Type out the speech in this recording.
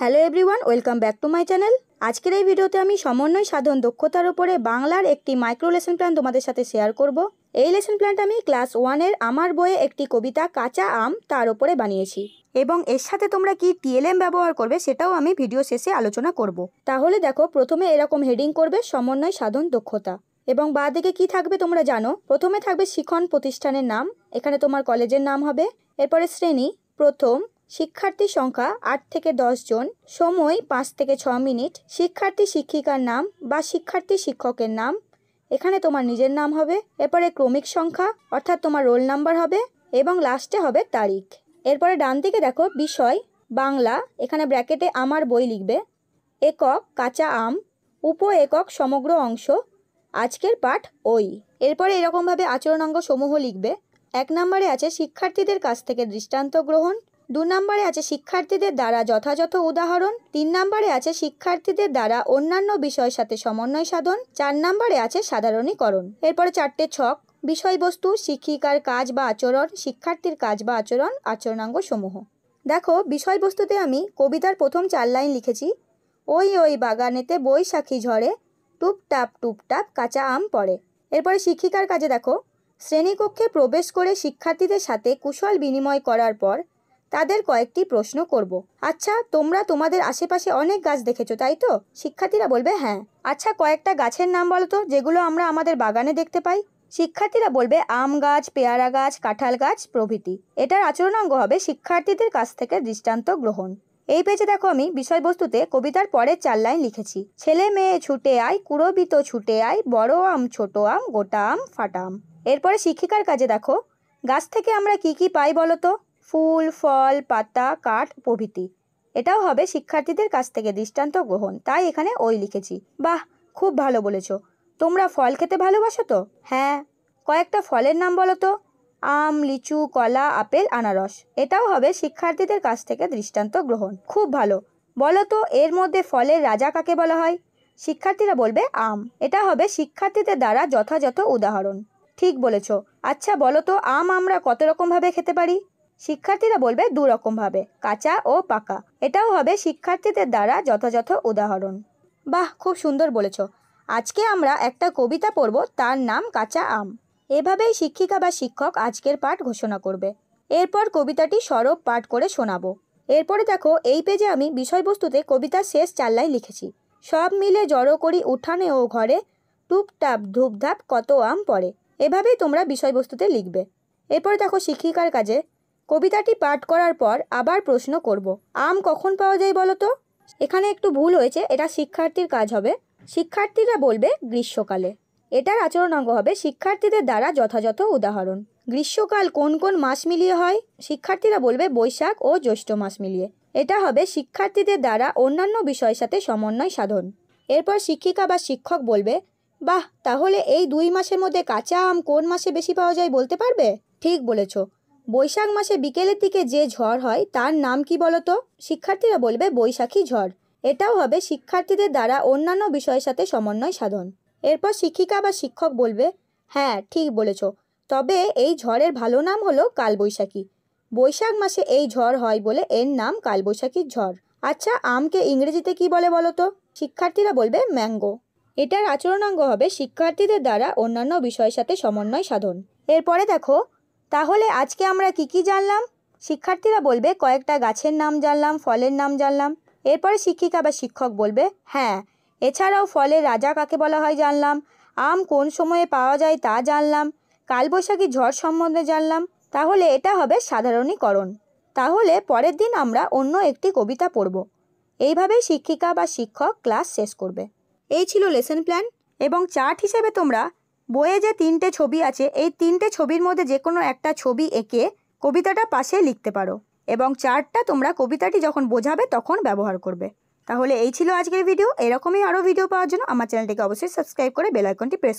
Hello everyone welcome back to my channel আজকের এই ভিডিওতে আমি সমন্বয় সাধন দক্ষতার উপরে বাংলার একটি মাইক্রো লেসন প্ল্যান তোমাদের সাথে শেয়ার করব এই লেসন প্ল্যানটা আমি ক্লাস ওয়ানের আমার বইয়ে একটি কবিতা কাঁচা আম তার উপরে বানিয়েছি এবং এর সাথে তোমরা কি টিএলএম ব্যবহার করবে সেটাও আমি ভিডিও শেষে আলোচনা করব। তাহলে দেখো প্রথমে এরকম হেডিং করবে সমন্বয় সাধন দক্ষতা এবং বা দিকে কী থাকবে তোমরা জানো প্রথমে থাকবে শিখন প্রতিষ্ঠানের নাম এখানে তোমার কলেজের নাম হবে এরপরে শ্রেণী প্রথম শিক্ষার্থীর সংখ্যা আট থেকে দশ জন সময় পাঁচ থেকে ছ মিনিট শিক্ষার্থী শিক্ষিকার নাম বা শিক্ষার্থী শিক্ষকের নাম এখানে তোমার নিজের নাম হবে এরপরে ক্রমিক সংখ্যা অর্থাৎ তোমার রোল নাম্বার হবে এবং লাস্টে হবে তারিখ এরপরে ডান দিকে দেখো বিষয় বাংলা এখানে ব্র্যাকেটে আমার বই লিখবে একক কাঁচা আম উপ একক সমগ্র অংশ আজকের পাঠ ওই এরপরে এরকমভাবে আচরণ অঙ্গ সমূহ লিখবে এক নম্বরে আছে শিক্ষার্থীদের কাছ থেকে দৃষ্টান্ত গ্রহণ দু নম্বরে আছে শিক্ষার্থীদের দ্বারা যথাযথ উদাহরণ তিন নম্বরে আছে শিক্ষার্থীদের দ্বারা অন্যান্য বিষয়ের সাথে সমন্বয় সাধন চার নম্বরে আছে সাধারণীকরণ এরপরে চারটে ছক বিষয়বস্তু শিক্ষিকার কাজ বা আচরণ শিক্ষার্থীর কাজ বা আচরণ আচরণাঙ্গ সমূহ দেখো বিষয়বস্তুতে আমি কবিতার প্রথম চার লাইন লিখেছি ওই ওই বাগানেতে বৈশাখী ঝরে টুপটাপ টুপটাপ কাঁচা আম পড়ে এরপরে শিক্ষিকার কাজে দেখো শ্রেণীকক্ষে প্রবেশ করে শিক্ষার্থীদের সাথে কুশল বিনিময় করার পর তাদের কয়েকটি প্রশ্ন করব। আচ্ছা তোমরা তোমাদের আশেপাশে অনেক গাছ দেখেছো তাই তো শিক্ষার্থীরা বলবে হ্যাঁ আচ্ছা কয়েকটা গাছের নাম বলো তো যেগুলো আমরা আমাদের বাগানে দেখতে পাই শিক্ষার্থীরা বলবে আম গাছ পেয়ারা গাছ কাঁঠাল গাছ প্রভৃতি এটার আচরণাঙ্গ হবে শিক্ষার্থীদের কাছ থেকে দৃষ্টান্ত গ্রহণ এই পেজে দেখো আমি বিষয়বস্তুতে কবিতার পরের চার লাইন লিখেছি ছেলে মেয়ে ছুটে আয় কুরবিত ছুটে আয় বড় আম ছোট আম গোটা আম ফাটা আম এরপরে শিক্ষিকার কাজে দেখো গাছ থেকে আমরা কি কি পাই বলো তো ফুল ফল পাতা কাঠ প্রভৃতি এটাও হবে শিক্ষার্থীদের কাছ থেকে দৃষ্টান্ত গ্রহণ তাই এখানে ওই লিখেছি বাহ খুব ভালো বলেছ তোমরা ফল খেতে ভালোবাসো তো হ্যাঁ কয়েকটা ফলের নাম বলো তো আম লিচু কলা আপেল আনারস এটাও হবে শিক্ষার্থীদের কাছ থেকে দৃষ্টান্ত গ্রহণ খুব ভালো বলো তো এর মধ্যে ফলের রাজা কাকে বলা হয় শিক্ষার্থীরা বলবে আম এটা হবে শিক্ষার্থীদের দ্বারা যথাযথ উদাহরণ ঠিক বলেছ আচ্ছা বলো তো আম আমরা কত রকমভাবে খেতে পারি শিক্ষার্থীরা বলবে দু ভাবে কাঁচা ও পাকা এটাও হবে শিক্ষার্থীদের দ্বারা যথাযথ উদাহরণ বাহ খুব সুন্দর বলেছ আজকে আমরা একটা কবিতা পড়ব তার নাম কাঁচা আম এভাবেই শিক্ষিকা বা শিক্ষক আজকের পাঠ ঘোষণা করবে এরপর কবিতাটি সরব পাঠ করে শোনাবো এরপরে দেখো এই পেজে আমি বিষয়বস্তুতে কবিতার শেষ চাল্লাই লিখেছি সব মিলে জড়ো করি উঠানে ও ঘরে টুপটাপ ধূপধাপ কত আম পড়ে এভাবেই তোমরা বিষয়বস্তুতে লিখবে এরপরে দেখো শিক্ষিকার কাজে কবিতাটি পাঠ করার পর আবার প্রশ্ন করব আম কখন পাওয়া যায় বলো তো এখানে একটু ভুল হয়েছে এটা শিক্ষার্থীর কাজ হবে শিক্ষার্থীরা বলবে গ্রীষ্মকালে এটার আচরণাঙ্গ হবে শিক্ষার্থীদের দ্বারা যথাযথ উদাহরণ গ্রীষ্মকাল কোন কোন মাস মিলিয়ে হয় শিক্ষার্থীরা বলবে বৈশাখ ও জ্যৈষ্ঠ মাস মিলিয়ে এটা হবে শিক্ষার্থীদের দ্বারা অন্যান্য বিষয়ের সাথে সমন্বয় সাধন এরপর শিক্ষিকা বা শিক্ষক বলবে বাহ তাহলে এই দুই মাসের মধ্যে কাঁচা আম কোন মাসে বেশি পাওয়া যায় বলতে পারবে ঠিক বলেছো বৈশাখ মাসে বিকেলের দিকে যে ঝড় হয় তার নাম কি বলতো শিক্ষার্থীরা বলবে বৈশাখী ঝড় এটাও হবে শিক্ষার্থীদের দ্বারা অন্যান্য বিষয়ের সাথে সমন্বয় সাধন এরপর শিক্ষিকা বা শিক্ষক বলবে হ্যাঁ ঠিক বলেছ তবে এই ঝড়ের ভালো নাম হলো কালবৈশাখী বৈশাখ মাসে এই ঝড় হয় বলে এর নাম কালবৈশাখীর ঝড় আচ্ছা আমকে ইংরেজিতে কি বলে বলো তো শিক্ষার্থীরা বলবে ম্যাঙ্গো এটার আচরণাঙ্গ হবে শিক্ষার্থীদের দ্বারা অন্যান্য বিষয়ের সাথে সমন্বয় সাধন এরপরে দেখো তাহলে আজকে আমরা কি কি জানলাম শিক্ষার্থীরা বলবে কয়েকটা গাছের নাম জানলাম ফলের নাম জানলাম এরপরে শিক্ষিকা বা শিক্ষক বলবে হ্যাঁ এছাড়াও ফলের রাজা কাকে বলা হয় জানলাম আম কোন সময়ে পাওয়া যায় তা জানলাম কালবৈশাখী ঝড় সম্বন্ধে জানলাম তাহলে এটা হবে সাধারণীকরণ তাহলে পরের দিন আমরা অন্য একটি কবিতা পড়ব এইভাবেই শিক্ষিকা বা শিক্ষক ক্লাস শেষ করবে এই ছিল লেসন প্ল্যান এবং চার্ট হিসেবে তোমরা বইয়ে যে তিনটে ছবি আছে এই তিনটে ছবির মধ্যে যে কোনো একটা ছবি এঁকে কবিতাটা পাশে লিখতে পারো এবং চারটা তোমরা কবিতাটি যখন বোঝাবে তখন ব্যবহার করবে তাহলে এই ছিল আজকের ভিডিও এরকমই আরও ভিডিও পাওয়ার জন্য আমার চ্যানেলটিকে অবশ্যই সাবস্ক্রাইব করে বেলাইকনটি প্রেস